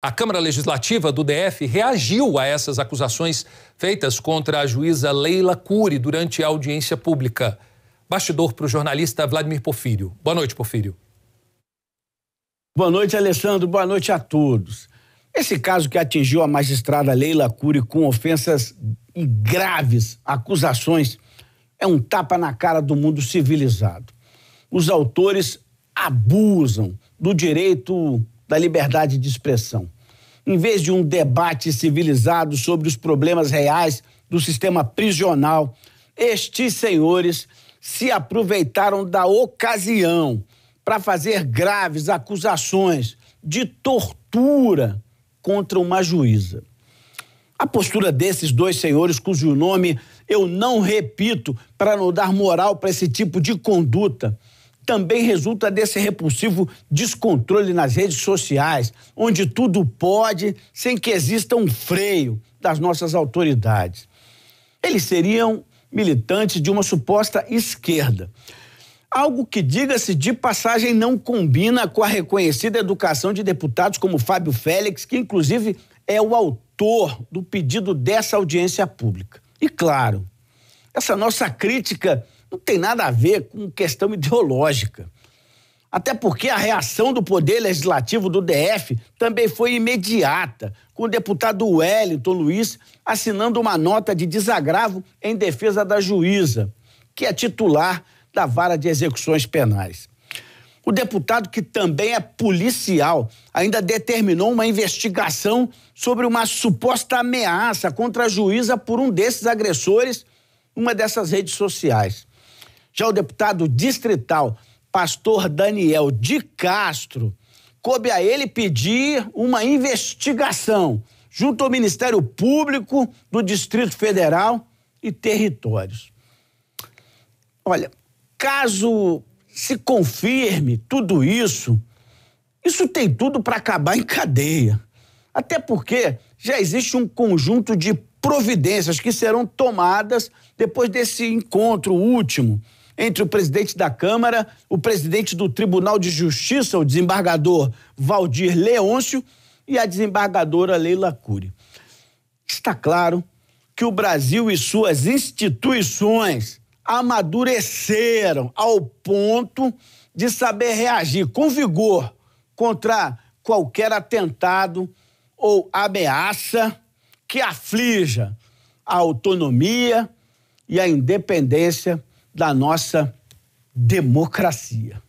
A Câmara Legislativa do DF reagiu a essas acusações feitas contra a juíza Leila Cury durante a audiência pública. Bastidor para o jornalista Vladimir Porfírio. Boa noite, Porfírio. Boa noite, Alessandro. Boa noite a todos. Esse caso que atingiu a magistrada Leila Cury com ofensas e graves acusações é um tapa na cara do mundo civilizado. Os autores abusam do direito da liberdade de expressão. Em vez de um debate civilizado sobre os problemas reais do sistema prisional, estes senhores se aproveitaram da ocasião para fazer graves acusações de tortura contra uma juíza. A postura desses dois senhores, cujo nome eu não repito para não dar moral para esse tipo de conduta, também resulta desse repulsivo descontrole nas redes sociais, onde tudo pode sem que exista um freio das nossas autoridades. Eles seriam militantes de uma suposta esquerda. Algo que, diga-se de passagem, não combina com a reconhecida educação de deputados como Fábio Félix, que, inclusive, é o autor do pedido dessa audiência pública. E, claro, essa nossa crítica não tem nada a ver com questão ideológica. Até porque a reação do Poder Legislativo do DF também foi imediata, com o deputado Wellington Luiz assinando uma nota de desagravo em defesa da juíza, que é titular da Vara de Execuções Penais. O deputado, que também é policial, ainda determinou uma investigação sobre uma suposta ameaça contra a juíza por um desses agressores, uma dessas redes sociais. Já o deputado distrital, pastor Daniel de Castro, coube a ele pedir uma investigação junto ao Ministério Público do Distrito Federal e Territórios. Olha, caso se confirme tudo isso, isso tem tudo para acabar em cadeia. Até porque já existe um conjunto de providências que serão tomadas depois desse encontro último entre o presidente da Câmara, o presidente do Tribunal de Justiça, o desembargador Valdir Leôncio, e a desembargadora Leila Cury. Está claro que o Brasil e suas instituições amadureceram ao ponto de saber reagir com vigor contra qualquer atentado ou ameaça que aflija a autonomia e a independência da nossa democracia.